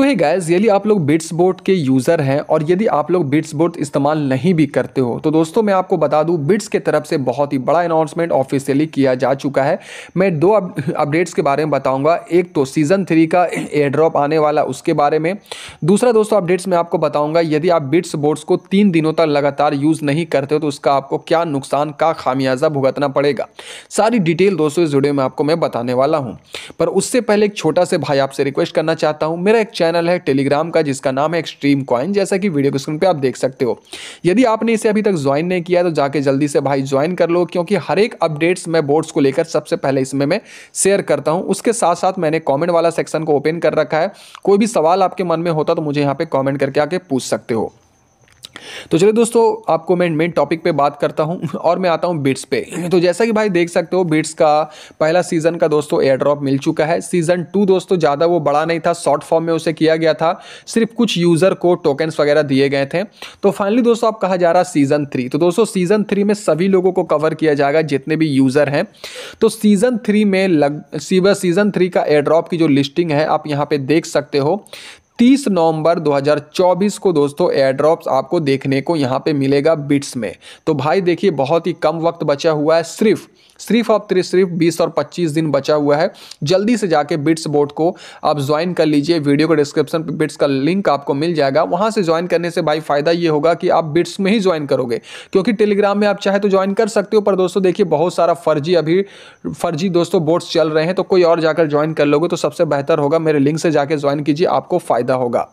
सो है गाइज यदि आप लोग बिट्स बोर्ड के यूज़र हैं और यदि आप लोग बिट्स बोर्ड इस्तेमाल नहीं भी करते हो तो दोस्तों मैं आपको बता दूं बिट्स के तरफ से बहुत ही बड़ा अनाउंसमेंट ऑफिशियली किया जा चुका है मैं दो अपडेट्स के बारे में बताऊंगा एक तो सीज़न थ्री का एयर ड्रॉप आने वाला उसके बारे में दूसरा दोस्तों अपडेट्स मैं आपको बताऊँगा यदि आप बिट्स बोर्ड्स को तीन दिनों तक लगातार यूज़ नहीं करते हो तो उसका आपको क्या नुकसान का खामियाजा भुगतना पड़ेगा सारी डिटेल दोस्तों इस वीडियो में आपको मैं बताने वाला हूँ पर उससे पहले एक छोटा से भाई आपसे रिक्वेस्ट करना चाहता हूँ मेरा एक चैनल चैनल है टेलीग्राम का जिसका नाम है एक्सट्रीम कॉइन जैसा कि वीडियो के स्क्रीन पर आप देख सकते हो यदि आपने इसे अभी तक ज्वाइन नहीं किया तो जाके जल्दी से भाई ज्वाइन कर लो क्योंकि हर एक अपडेट्स मैं बोर्ड्स को लेकर सबसे पहले इसमें मैं शेयर करता हूँ उसके साथ साथ मैंने कॉमेंट वाला सेक्शन को ओपन कर रखा है कोई भी सवाल आपके मन में होता तो मुझे यहाँ पर कॉमेंट करके आके पूछ सकते हो तो चलिए दोस्तों आपको मैं मेन टॉपिक पे बात करता हूँ और मैं आता हूँ बिट्स पे तो जैसा कि भाई देख सकते हो बिट्स का पहला सीज़न का दोस्तों एयर ड्रॉप मिल चुका है सीज़न टू दोस्तों ज़्यादा वो बड़ा नहीं था शॉर्ट फॉर्म में उसे किया गया था सिर्फ कुछ यूज़र को टोकन्स वगैरह दिए गए थे तो फाइनली दोस्तों आप कहा जा रहा सीज़न थ्री तो दोस्तों सीज़न थ्री में सभी लोगों को कवर किया जाएगा जितने भी यूज़र हैं तो सीज़न थ्री में लग सीज़न थ्री का एयर ड्रॉप की जो लिस्टिंग है आप यहाँ पर देख सकते हो 30 नवंबर 2024 को दोस्तों एयरड्रॉप्स आपको देखने को यहाँ पे मिलेगा बिट्स में तो भाई देखिए बहुत ही कम वक्त बचा हुआ है सिर्फ सिर्फ आप सिर्फ 20 और 25 दिन बचा हुआ है जल्दी से जाके बिट्स बोर्ड को आप ज्वाइन कर लीजिए वीडियो के डिस्क्रिप्शन पे बिट्स का लिंक आपको मिल जाएगा वहाँ से ज्वाइन करने से भाई फ़ायदा ये होगा कि आप बिट्स में ही ज्वाइन करोगे क्योंकि टेलीग्राम में आप चाहे तो ज्वाइन कर सकते हो पर दोस्तों देखिए बहुत सारा फर्जी अभी फर्जी दोस्तों बोर्ड्स चल रहे हैं तो कोई और जाकर ज्वाइन कर लोगे तो सबसे बेहतर होगा मेरे लिंक से जाकर ज्वाइन कीजिए आपको फ़ायदा फ़ायदा होगा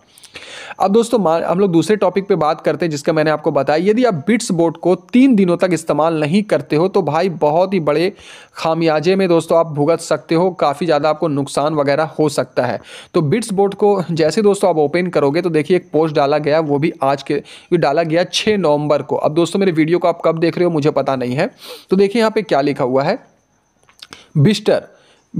अब दोस्तों हम लोग दूसरे टॉपिक पे बात करते हैं जिसका मैंने आपको बताया यदि आप बिट्स बोर्ड को तीन दिनों तक इस्तेमाल नहीं करते हो तो भाई बहुत ही बड़े खामियाजे में दोस्तों आप भुगत सकते हो काफ़ी ज़्यादा आपको नुकसान वगैरह हो सकता है तो बिट्स बोर्ड को जैसे दोस्तों आप ओपन करोगे तो देखिए एक पोस्ट डाला गया वो भी आज के डाला गया छः नवंबर को अब दोस्तों मेरे वीडियो को आप कब देख रहे हो मुझे पता नहीं है तो देखिए यहाँ पर क्या लिखा हुआ है बिस्टर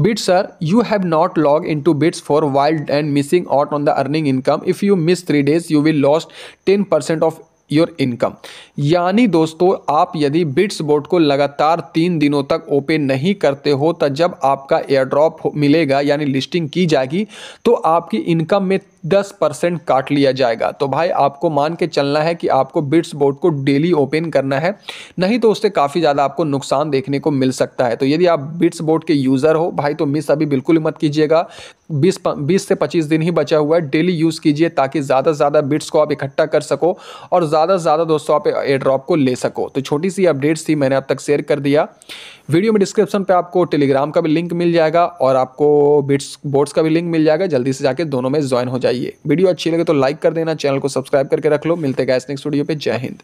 Bits sir, you have not logged into bits for while and missing out on the earning income. If you miss three days, you will lost 10% of your income यानी दोस्तों आप यदि बिट्स बोर्ड को लगातार तीन दिनों तक ओपन नहीं करते हो तो जब आपका एयर ड्रॉप मिलेगा यानी लिस्टिंग की जाएगी तो आपकी इनकम में दस परसेंट काट लिया जाएगा तो भाई आपको मान के चलना है कि आपको बिट्स बोर्ड को डेली ओपन करना है नहीं तो उससे काफ़ी ज़्यादा आपको नुकसान देखने को मिल सकता है तो यदि आप बिट्स बोर्ड के यूज़र हो भाई तो मिस अभी बिल्कुल मत कीजिएगा बीस बीस से पच्चीस दिन ही बचा हुआ है डेली यूज़ कीजिए ताकि ज़्यादा से ज़्यादा बिट्स को आप इकट्ठा कर सको और ज़्यादा से ज़्यादा दोस्तों आप एयर ड्रॉप को ले सको तो छोटी सी अपडेट्स थी मैंने अब तक शेयर कर दिया वीडियो में डिस्क्रिप्शन पे आपको टेलीग्राम का भी लिंक मिल जाएगा और आपको बिट्स बोर्ड्स का भी लिंक मिल जाएगा जल्दी से जाके दोनों में ज्वाइन हो जाइए वीडियो अच्छी लगे तो लाइक कर देना चैनल को सब्सक्राइब करके रख लो मिलते इस नेक्स्ट वीडियो पर जय हिंद